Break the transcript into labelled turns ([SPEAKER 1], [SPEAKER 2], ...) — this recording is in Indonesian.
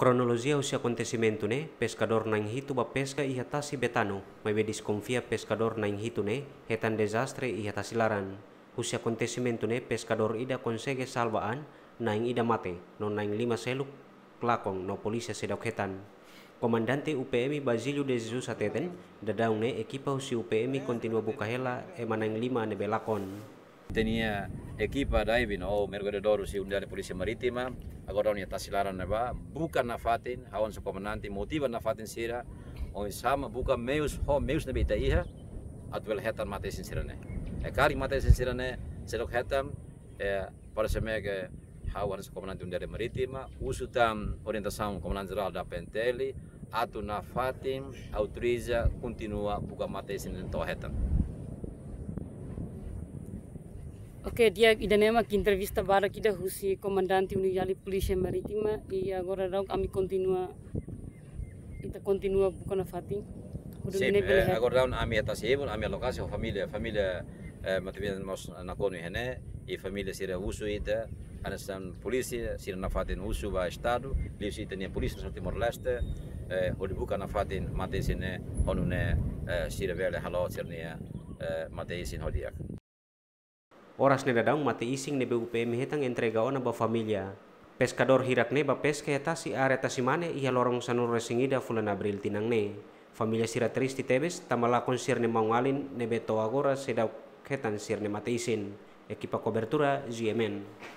[SPEAKER 1] Kronologia usia acontecimento ne, pescador nang hitu ba pesca iha tasi betano, mai be diskonfia pescador nang hitu ne, hetan desastre iha tasi laran. Usia acontecimento ne, pescador ida konsege salvaan, nang ida mate, no nang lima seluk, klakong no polisi sedok hetan. Komandante UPMi, Basilio de Jesus Ateten, dadaung ne ekipa UPMi kontinua buka bukahela emanang lima ne belakon
[SPEAKER 2] tenía ekipa diving o oh, mergodedor si undian polisi maritima agora unia tasilaran neba bukan nafatin hawan su komenanti motiva nafatin sira on sama buka meus ho meus nabi ta iha atwel hetan mate sinsirane e kari mate sinsirane selok hetan e para semege hawan su komenanti undian maritima usutam orientação comandante geral da penteli atu nafatin autoriza continua buka mate sinsirane to hetan
[SPEAKER 3] Oke dia idanema nema entrevista para kita husi Rússia, comandante unidade de Polisi Maritima. I agora não, kami kontinua continua, kontinua continua bukan na Sim, eh, agora
[SPEAKER 2] não, a atas ibu, sempre, lokasi familia, familia família, família, matumian hene i familia sira usu ita, anasan polisi sira nafatin husu ba estado, livsi ita nia polisi no Timor Leste, eh, hodi buka nafatin mati sine onune eh, sira vele halau sira nia sin hodiak.
[SPEAKER 1] Oras ne dadang mati ising ne BUPM hetang entrega ona ba familia. Peskador hirak ne ba eta tasi are tasi mane ia lorong sanur resingida fulan Abril tinang ne. Familia siratris di tebes tamala konsir ne mangalin ne beto agora
[SPEAKER 3] sedau ketan sir ne mati isin. Ekipa kobertura GMN.